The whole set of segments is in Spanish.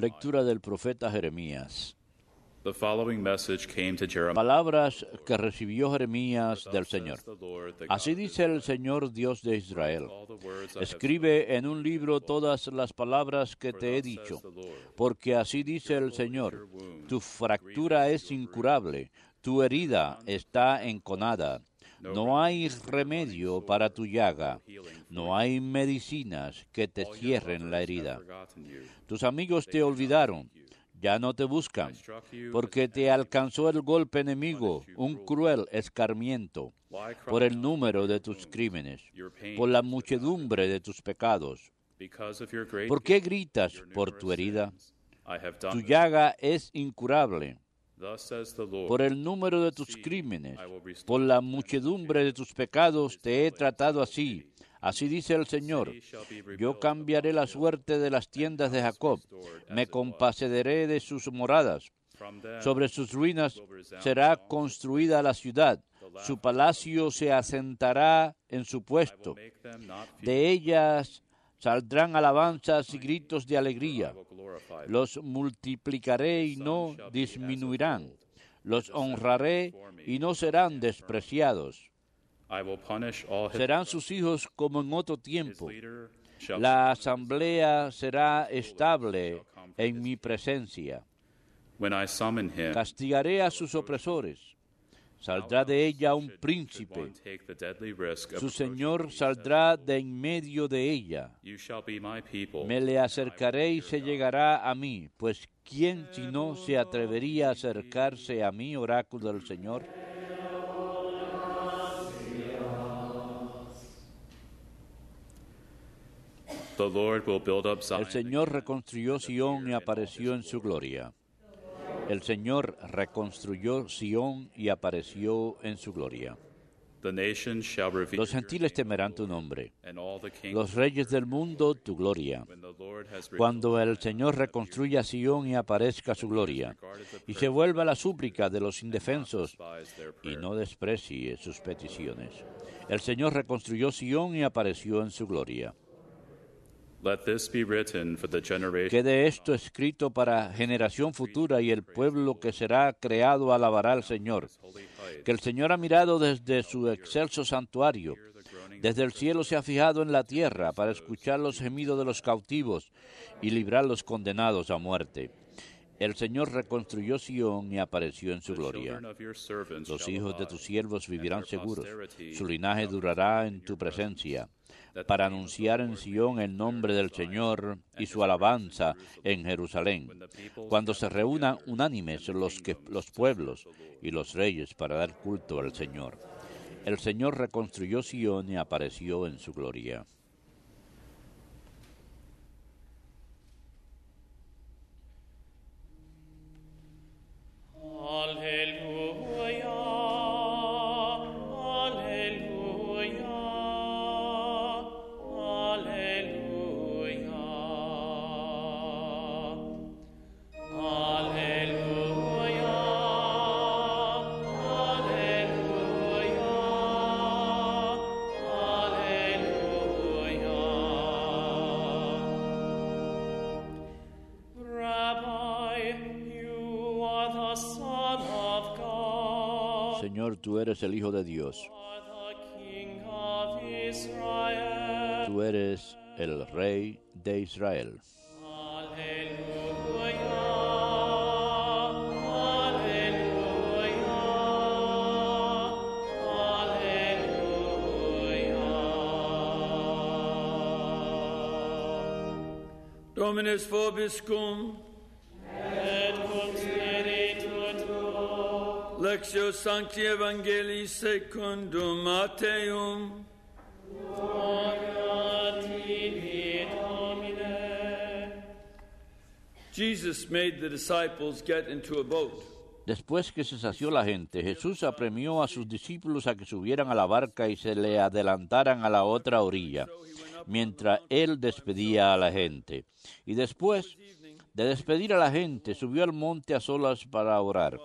Lectura del profeta Jeremías. Palabras que recibió Jeremías del Señor. Así dice el Señor Dios de Israel. Escribe en un libro todas las palabras que te he dicho, porque así dice el Señor. Tu fractura es incurable, tu herida está enconada no hay remedio para tu llaga. No hay medicinas que te cierren la herida. Tus amigos te olvidaron. Ya no te buscan, porque te alcanzó el golpe enemigo, un cruel escarmiento, por el número de tus crímenes, por la muchedumbre de tus pecados. ¿Por qué gritas por tu herida? Tu llaga es incurable por el número de tus crímenes, por la muchedumbre de tus pecados, te he tratado así. Así dice el Señor, yo cambiaré la suerte de las tiendas de Jacob, me compasederé de sus moradas, sobre sus ruinas será construida la ciudad, su palacio se asentará en su puesto, de ellas Saldrán alabanzas y gritos de alegría. Los multiplicaré y no disminuirán. Los honraré y no serán despreciados. Serán sus hijos como en otro tiempo. La asamblea será estable en mi presencia. Castigaré a sus opresores Saldrá de ella un príncipe. Su Señor saldrá de en medio de ella. Me le acercaré y se llegará a mí, pues ¿quién si no se atrevería a acercarse a mí, oráculo del Señor? El Señor reconstruyó Sion y apareció en su gloria. El Señor reconstruyó Sión y apareció en su gloria. Los gentiles temerán tu nombre, los reyes del mundo tu gloria. Cuando el Señor reconstruya Sión y aparezca su gloria, y se vuelva la súplica de los indefensos, y no desprecie sus peticiones. El Señor reconstruyó Sión y apareció en su gloria de esto escrito para generación futura y el pueblo que será creado alabará al Señor. Que el Señor ha mirado desde su excelso santuario. Desde el cielo se ha fijado en la tierra para escuchar los gemidos de los cautivos y librar los condenados a muerte. El Señor reconstruyó Sión y apareció en su gloria. Los hijos de tus siervos vivirán seguros, su linaje durará en tu presencia para anunciar en Sión el nombre del Señor y su alabanza en Jerusalén, cuando se reúnan unánimes los, que, los pueblos y los reyes para dar culto al Señor. El Señor reconstruyó Sión y apareció en su gloria. Tú eres el Hijo de Dios. Tú eres el Rey de Israel. Dominus fobiscum. Lectio Sancti Evangelii secundum Mateum. Gloria Domine. Jesus made the disciples get into a boat. Después que se sació la gente, Jesús apremió a sus discípulos a que subieran a la barca y se le adelantaran a la otra orilla, mientras él despedía a la gente. Y después de despedir a la gente, subió al monte a solas para orar.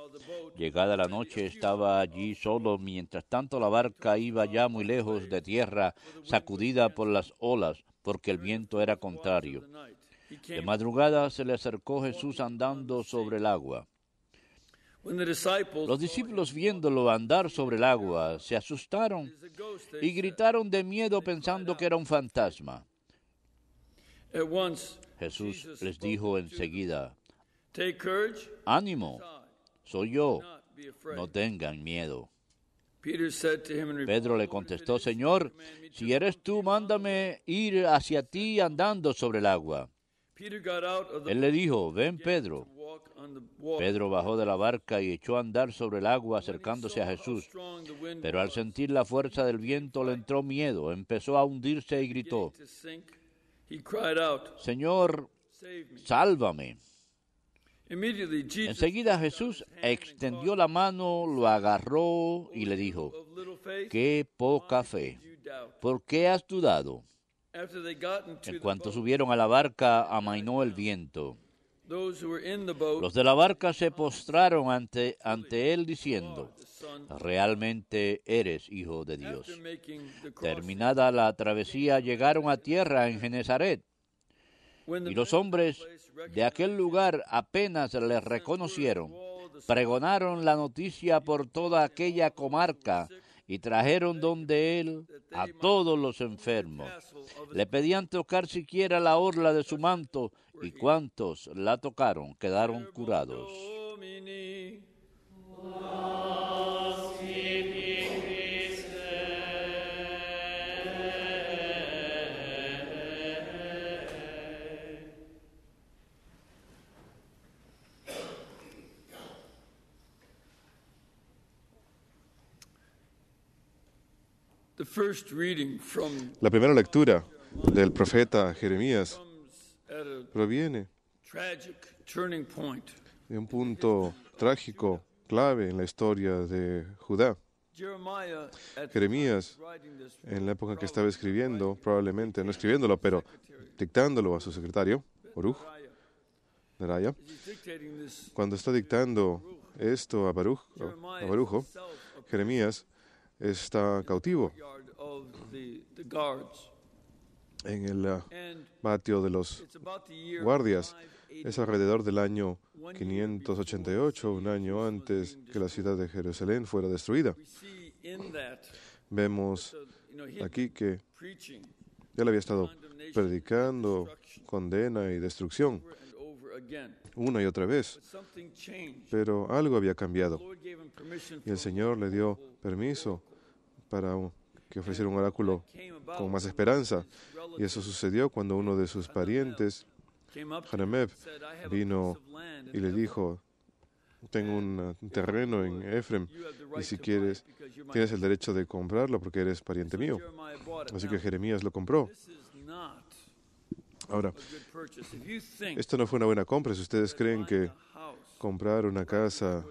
Llegada la noche estaba allí solo, mientras tanto la barca iba ya muy lejos de tierra, sacudida por las olas, porque el viento era contrario. De madrugada se le acercó Jesús andando sobre el agua. Los discípulos viéndolo andar sobre el agua se asustaron y gritaron de miedo pensando que era un fantasma. Jesús les dijo enseguida, ánimo, soy yo, no tengan miedo. Pedro le contestó, Señor, si eres tú, mándame ir hacia ti andando sobre el agua. Él le dijo, ven Pedro. Pedro bajó de la barca y echó a andar sobre el agua acercándose a Jesús. Pero al sentir la fuerza del viento le entró miedo, empezó a hundirse y gritó, Señor, sálvame. Enseguida Jesús extendió la mano, lo agarró y le dijo, qué poca fe, ¿por qué has dudado? En cuanto subieron a la barca, amainó el viento. Los de la barca se postraron ante, ante él diciendo, realmente eres hijo de Dios. Terminada la travesía, llegaron a tierra en Genezaret y los hombres de aquel lugar apenas les reconocieron, pregonaron la noticia por toda aquella comarca y trajeron donde él a todos los enfermos. Le pedían tocar siquiera la orla de su manto y cuantos la tocaron quedaron curados. La primera lectura del profeta Jeremías proviene de un punto trágico, clave en la historia de Judá. Jeremías, en la época que estaba escribiendo, probablemente no escribiéndolo, pero dictándolo a su secretario, Oruj, Naraya, cuando está dictando esto a, Baruch, a Barujo, Jeremías está cautivo en el ah, patio de los guardias. Es alrededor del año 588, un año antes que la ciudad de Jerusalén fuera destruida. Vemos aquí que él había estado predicando condena y destrucción una y otra vez. Pero algo había cambiado. Y el Señor le dio permiso para que ofreciera un oráculo con más esperanza. Y eso sucedió cuando uno de sus parientes, Hanameb, vino y le dijo, tengo un terreno en Efrem y si quieres, tienes el derecho de comprarlo porque eres pariente mío. Así que Jeremías lo compró. Ahora, esto no fue una buena compra. Si ustedes creen que comprar una casa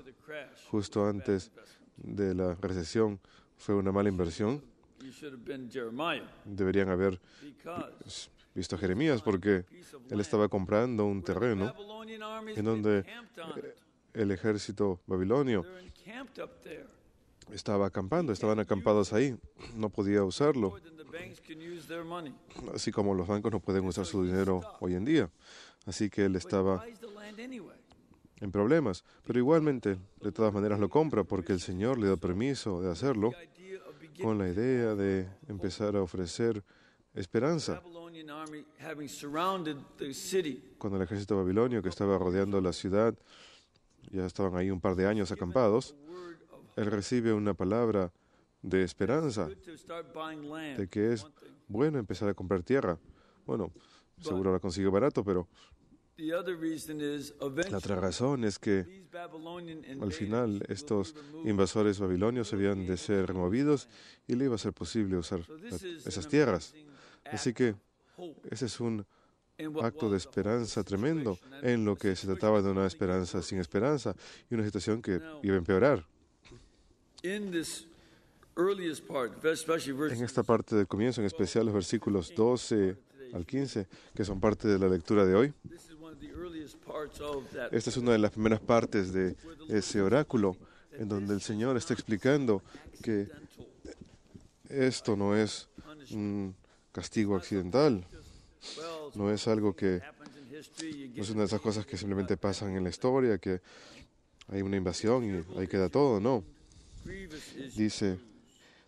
justo antes de la recesión fue una mala inversión, deberían haber visto a Jeremías porque él estaba comprando un terreno en donde el ejército babilonio estaba acampando, estaban acampados ahí, no podía usarlo, así como los bancos no pueden usar su dinero hoy en día. Así que él estaba en problemas, pero igualmente, de todas maneras lo compra porque el Señor le da permiso de hacerlo con la idea de empezar a ofrecer esperanza. Cuando el ejército babilonio que estaba rodeando la ciudad, ya estaban ahí un par de años acampados, él recibe una palabra de esperanza, de que es bueno empezar a comprar tierra. Bueno, seguro la consigue barato, pero la otra razón es que al final estos invasores babilonios habían de ser removidos y le iba a ser posible usar esas tierras. Así que ese es un acto de esperanza tremendo en lo que se trataba de una esperanza sin esperanza y una situación que iba a empeorar. En esta parte del comienzo, en especial los versículos 12 al 15, que son parte de la lectura de hoy, esta es una de las primeras partes de ese oráculo, en donde el Señor está explicando que esto no es un castigo accidental, no es algo que, no es una de esas cosas que simplemente pasan en la historia, que hay una invasión y ahí queda todo, no. Dice,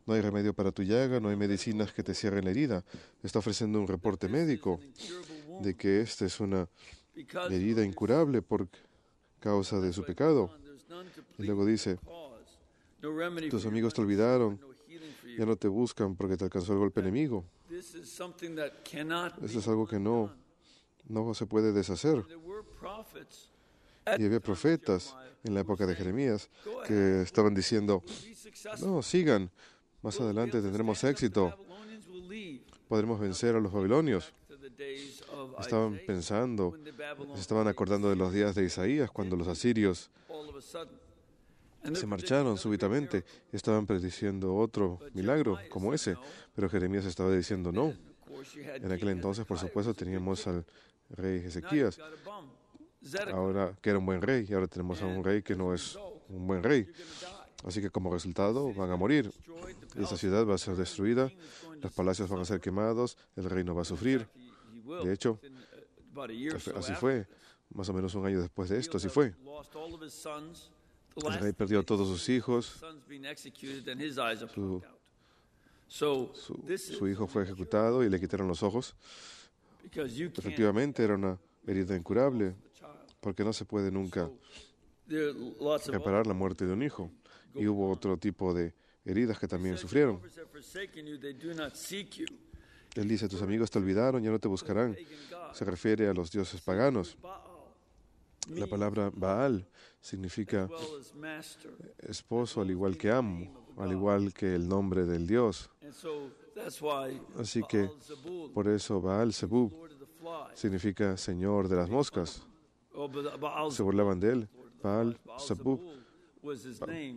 no hay remedio para tu llaga, no hay medicinas que te cierren la herida. Está ofreciendo un reporte médico de que esta es una herida incurable por causa de su pecado. Y luego dice, tus amigos te olvidaron, ya no te buscan porque te alcanzó el golpe enemigo. Esto es algo que no, no se puede deshacer. Y había profetas en la época de Jeremías que estaban diciendo, no, sigan, más adelante tendremos éxito, podremos vencer a los babilonios. Estaban pensando, se estaban acordando de los días de Isaías cuando los asirios se marcharon súbitamente, estaban prediciendo otro milagro como ese, pero Jeremías estaba diciendo no. En aquel entonces, por supuesto, teníamos al rey Ezequías, ahora que era un buen rey, y ahora tenemos a un eh, rey que no es un buen rey. Así que como resultado van a morir. Esa ciudad va a ser destruida, los palacios van a ser quemados, el reino va a sufrir. De hecho, así fue. Más o menos un año después de esto, así fue. El rey perdió a todos sus hijos. Su, su hijo fue ejecutado y le quitaron los ojos. Efectivamente, era una herida incurable porque no se puede nunca reparar la muerte de un hijo. Y hubo otro tipo de heridas que también sufrieron. Él dice, tus amigos te olvidaron, ya no te buscarán. Se refiere a los dioses paganos. La palabra Baal significa esposo al igual que amo, al igual que el nombre del Dios. Así que por eso Baal Zebub significa Señor de las Moscas. Oh, uh, se burlaban de él. Baal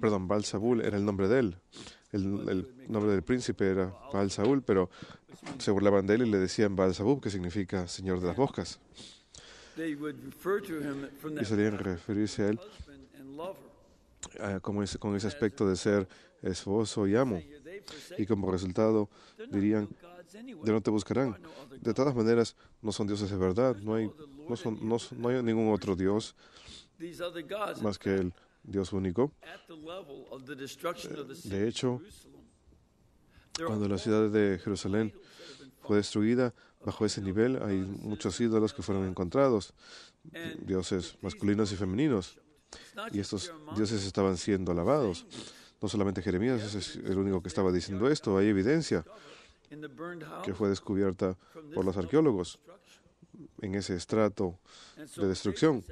perdón, Baal Zabul era el nombre de él. El, nombre del príncipe era Baal Saúl, pero se burlaban de él y le decían Baal Zabub, que significa Señor de las Boscas. Y solían referirse a él eh, como con ese aspecto de ser esposo y amo. Y como resultado dirían, de no te buscarán. De todas maneras, no son dioses de verdad, no hay, no, no hay ningún otro dios más que el Dios único. De hecho, cuando la ciudad de Jerusalén fue destruida, bajo ese nivel hay muchos ídolos que fueron encontrados, dioses masculinos y femeninos. Y estos dioses estaban siendo alabados. No solamente Jeremías es el único que estaba diciendo esto, hay evidencia que fue descubierta por los arqueólogos en ese estrato de destrucción.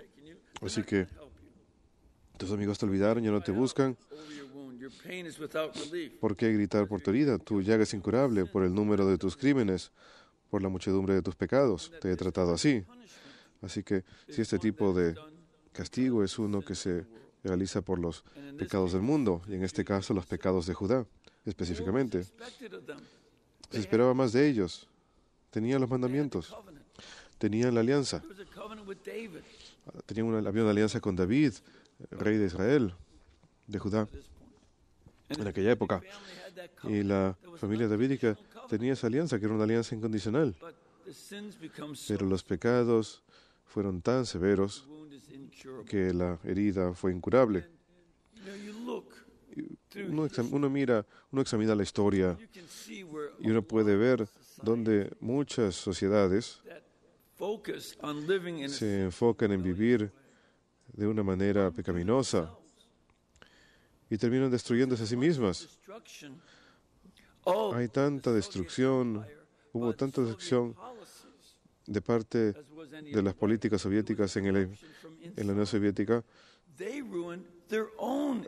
Así que tus amigos te olvidaron, ya no te buscan. ¿Por qué gritar por tu herida? Tu llaga es incurable por el número de tus crímenes, por la muchedumbre de tus pecados. Te he tratado así. Así que si este tipo de castigo es uno que se realiza por los pecados del mundo, y en este caso los pecados de Judá específicamente, se esperaba más de ellos. Tenían los mandamientos. Tenían la alianza. había una alianza con David, rey de Israel, de Judá, en aquella época. Y la familia davídica tenía esa alianza, que era una alianza incondicional. Pero los pecados fueron tan severos que la herida fue incurable uno, uno, mira, uno examina la historia y uno puede ver donde muchas sociedades se enfocan en vivir de una manera pecaminosa y terminan destruyéndose a sí mismas. Hay tanta destrucción, hubo tanta destrucción de parte de las políticas soviéticas en, en la Unión Soviética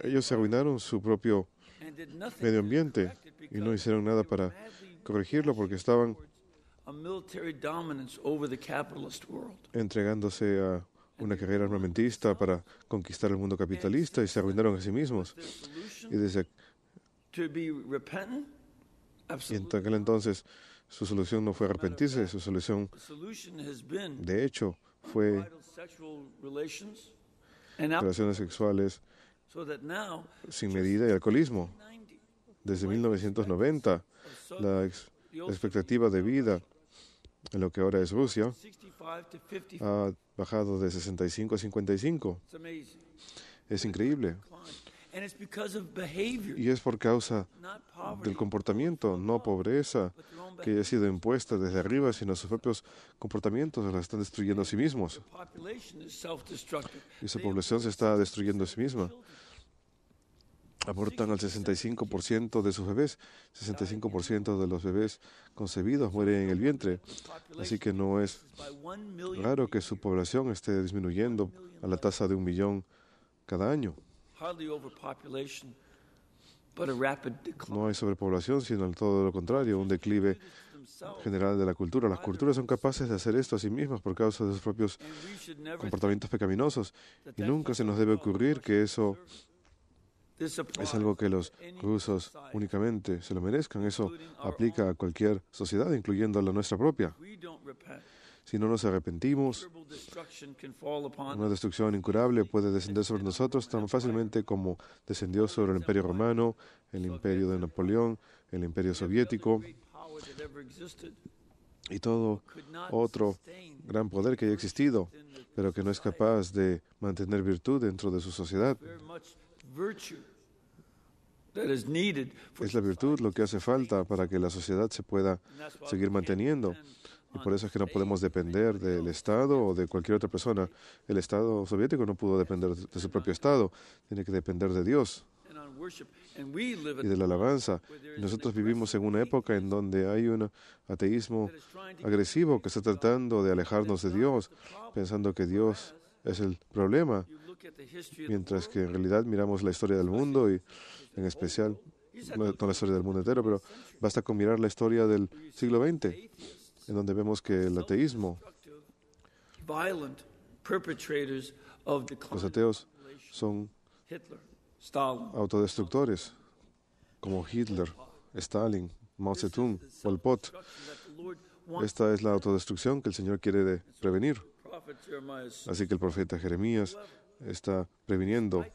ellos se arruinaron su propio medio ambiente y no hicieron nada para corregirlo porque estaban entregándose a una carrera armamentista para conquistar el mundo capitalista y se arruinaron a sí mismos. Y desde y en aquel entonces su solución no fue uh, arrepentirse, su solución de hecho fue relaciones sexuales sin medida y alcoholismo. Desde 1990, la expectativa de vida en lo que ahora es Rusia ha bajado de 65 a 55. Es increíble y es por causa del comportamiento, no pobreza, que ha sido impuesta desde arriba, sino sus propios comportamientos la están destruyendo a sí mismos. Y su población se está destruyendo a sí misma. Abortan al 65% de sus bebés. 65% de los bebés concebidos mueren en el vientre. Así que no es raro que su población esté disminuyendo a la tasa de un millón cada año. No hay sobrepoblación, sino al todo lo contrario, un declive general de la cultura. Las culturas son capaces de hacer esto a sí mismas por causa de sus propios comportamientos pecaminosos. Y nunca se nos debe ocurrir que eso es algo que los rusos únicamente se lo merezcan. Eso aplica a cualquier sociedad, incluyendo a la nuestra propia. Si no nos arrepentimos, una destrucción incurable puede descender sobre nosotros tan fácilmente como descendió sobre el Imperio Romano, el Imperio de Napoleón, el Imperio Soviético y todo otro gran poder que haya existido, pero que no es capaz de mantener virtud dentro de su sociedad. Es la virtud lo que hace falta para que la sociedad se pueda seguir manteniendo. Y ah, por eso es que no podemos depender del Estado o de cualquier otra persona. El Estado soviético no pudo depender de su propio Estado, tiene que depender de Dios y de la alabanza. Nosotros vivimos en una época en donde hay un ateísmo agresivo que está tratando de alejarnos de Dios, pensando que Dios es el problema, mientras que en realidad miramos la historia del mundo y en especial, no la historia del mundo entero, pero basta con mirar la historia del siglo XX en donde vemos que el ateísmo, los ateos son autodestructores, como Hitler, Stalin, Mao Zedong, Pol Pot. Esta es la autodestrucción que el Señor quiere prevenir. Así que el profeta Jeremías está previniendo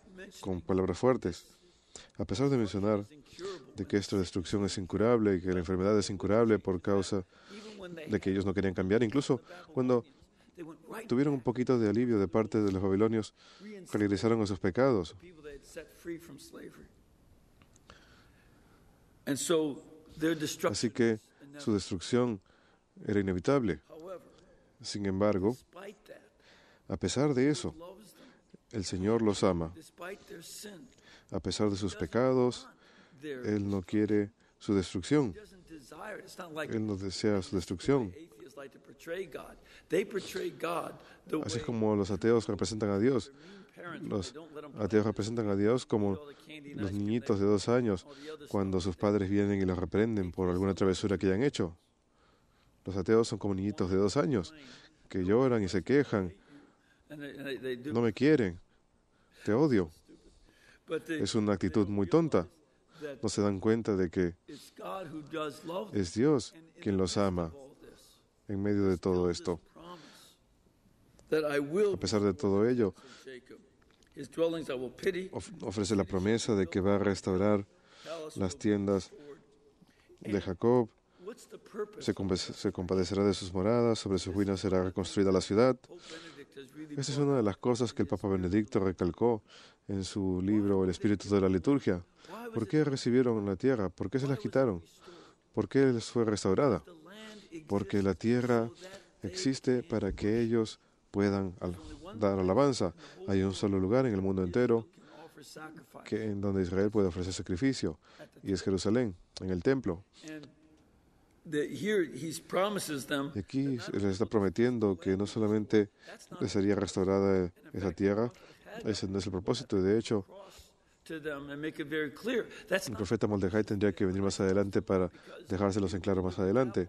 con palabras fuertes. A pesar de mencionar de que esta destrucción es incurable y que la enfermedad es incurable por causa de que ellos no querían cambiar, incluso cuando tuvieron un poquito de alivio de parte de los babilonios, regresaron esos sus pecados. Así que su destrucción era inevitable. Sin embargo, a pesar de eso, el Señor los ama a pesar de sus pecados. Él no quiere su destrucción. Él no desea su destrucción. Así es como los ateos representan a Dios. Los ateos representan a Dios como los niñitos de dos años cuando sus padres vienen y los reprenden por alguna travesura que hayan hecho. Los ateos son como niñitos de dos años que lloran y se quejan. No me quieren. Te odio. Es una actitud muy tonta. No se dan cuenta de que es Dios quien los ama en medio de todo esto. A pesar de todo ello, ofrece la promesa de que va a restaurar las tiendas de Jacob, se, compadecerá de sus moradas, sobre su ruinas será reconstruida la ciudad. Esa es una de las cosas que el Papa Benedicto recalcó en su libro El Espíritu de la Liturgia. ¿Por qué recibieron la tierra? ¿Por qué se las quitaron? ¿Por qué les fue restaurada? Porque la tierra existe para que ellos puedan dar alabanza. Hay un solo lugar en el mundo entero que, en donde Israel puede ofrecer sacrificio, y es Jerusalén, en el templo aquí les está prometiendo que no solamente sería restaurada esa tierra, ese no es el propósito. De hecho, el profeta Moldejai tendría que venir más adelante para dejárselos en claro más adelante.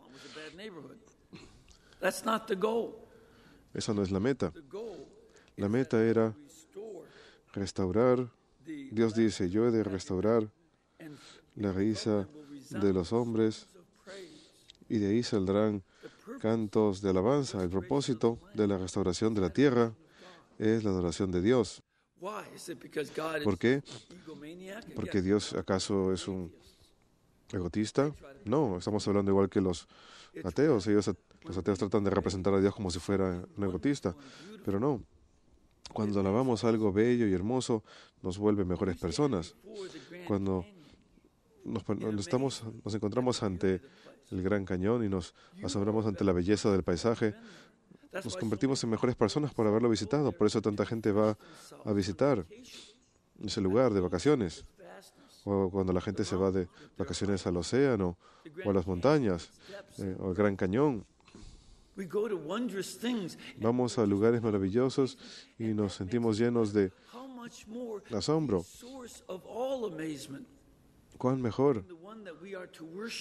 Esa no es la meta. La meta era restaurar. Dios dice, yo he de restaurar la raíz de los hombres y de ahí saldrán cantos de alabanza. El propósito de la restauración de la tierra es la adoración de Dios. ¿Por qué? ¿Porque Dios acaso es un egotista? No, estamos hablando igual que los ateos. Ellos, los ateos tratan de representar a Dios como si fuera un egotista, pero no. Cuando alabamos algo bello y hermoso, nos vuelve mejores personas. Cuando nos, nos encontramos ante el Gran Cañón y nos asombramos ante la belleza del paisaje. Nos convertimos en mejores personas por haberlo visitado. Por eso tanta gente va a visitar ese lugar de vacaciones. O cuando la gente se va de vacaciones al océano o a las montañas eh, o al Gran Cañón. Vamos a lugares maravillosos y nos sentimos llenos de asombro cuán mejor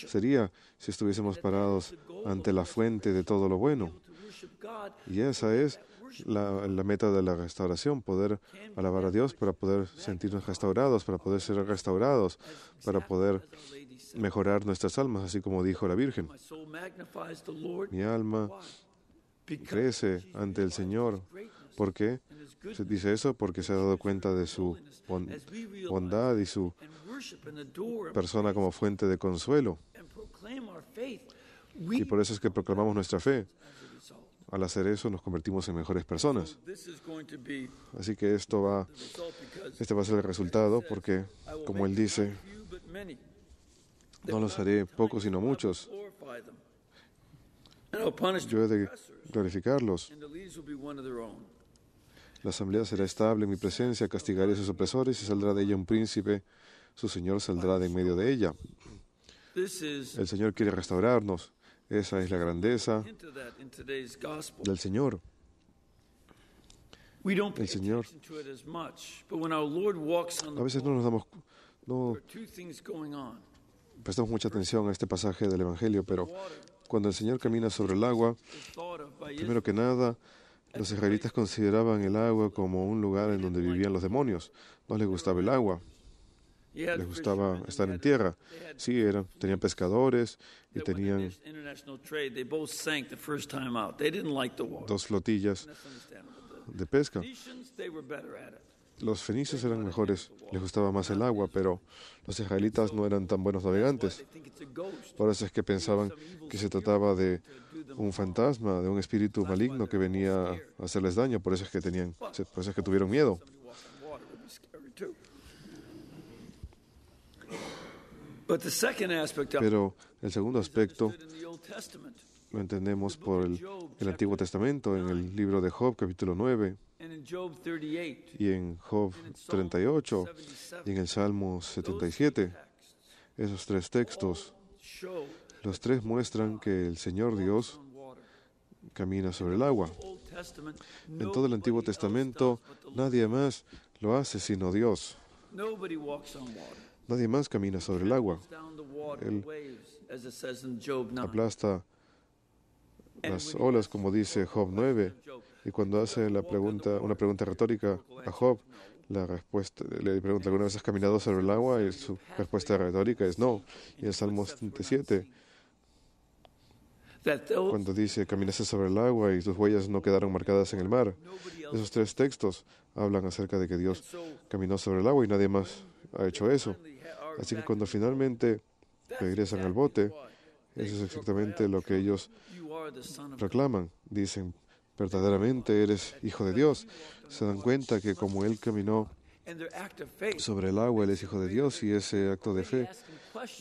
sería si estuviésemos parados ante la fuente de todo lo bueno. Y esa es la, meta de la restauración, poder alabar a Dios para poder sentirnos restaurados, para poder ser restaurados, para poder mejorar nuestras almas, así como dijo la Virgen. Mi alma crece ante el Señor ¿Por qué se dice eso? Porque se ha dado cuenta de su bondad y su persona como fuente de consuelo. Y por eso es que proclamamos nuestra fe. Al hacer eso nos convertimos en mejores personas. Así que esto va, este va a ser el resultado porque, como él dice, no los haré pocos sino muchos. Yo he de glorificarlos la asamblea será estable en mi presencia, castigaré a sus opresores y saldrá de ella un príncipe, su Señor saldrá de en medio de ella. El Señor quiere restaurarnos, esa es la grandeza del Señor. El Señor. A veces no nos damos, no prestamos mucha atención a este pasaje del Evangelio, pero cuando el Señor camina sobre el agua, primero que nada, los israelitas consideraban el agua como un lugar en donde vivían los demonios. No les gustaba el agua. Les gustaba estar en tierra. Sí, eran, tenían pescadores y tenían dos flotillas de pesca. Los fenicios eran mejores, les gustaba más el agua, pero los israelitas no eran tan buenos navegantes. Por eso es que pensaban que se trataba de un fantasma, de un espíritu maligno que venía a hacerles daño, por eso es que tenían, por eso que tuvieron miedo. Pero el segundo aspecto lo entendemos por el, el, Antiguo Testamento, en el libro de Job, capítulo 9, y en Job 38, y en el Salmo 77. Esos tres textos los tres muestran que el Señor Dios camina sobre el agua. En todo el Antiguo Testamento nadie más lo hace sino Dios. Nadie más camina sobre el agua. Él aplasta las olas, como dice Job 9. Y cuando hace la pregunta, una pregunta retórica a Job, la respuesta, le pregunta, ¿alguna vez has caminado sobre el agua? Y su respuesta retórica es no. Y el Salmo 7: cuando dice, caminaste sobre el agua y tus huellas no quedaron marcadas en el mar. Esos tres textos hablan acerca de que Dios caminó sobre el agua y nadie más ha hecho eso. Así que cuando finalmente regresan al bote, eso es exactamente lo que ellos reclaman. Dicen, verdaderamente eres hijo de Dios. Se dan cuenta que como Él caminó sobre el agua, Él es hijo de Dios y ese acto de fe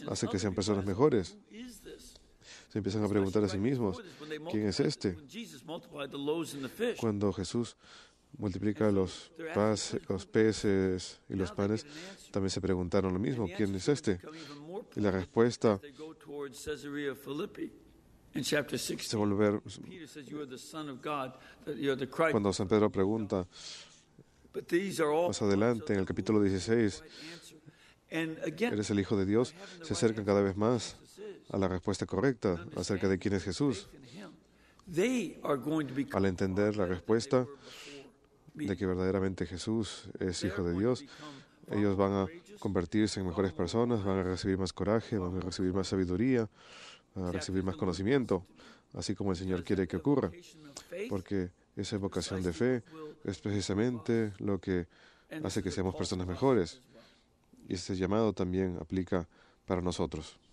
hace que sean personas mejores se empiezan a preguntar a sí mismos, ¿quién es este? Cuando Jesús multiplica los, los peces y los panes, también se preguntaron lo mismo, ¿quién es este? Y la respuesta se volver cuando San Pedro pregunta más adelante en el capítulo 16 eres el hijo de Dios se acercan cada vez más a la respuesta correcta acerca de quién es Jesús. Al entender la respuesta de que verdaderamente Jesús es Hijo de Dios, ellos van a convertirse en mejores personas, van a recibir más coraje, van a recibir más sabiduría, van a recibir más conocimiento, así como el Señor quiere que ocurra. Porque esa vocación de fe es precisamente lo que hace que seamos personas mejores. Y ese llamado también aplica para nosotros.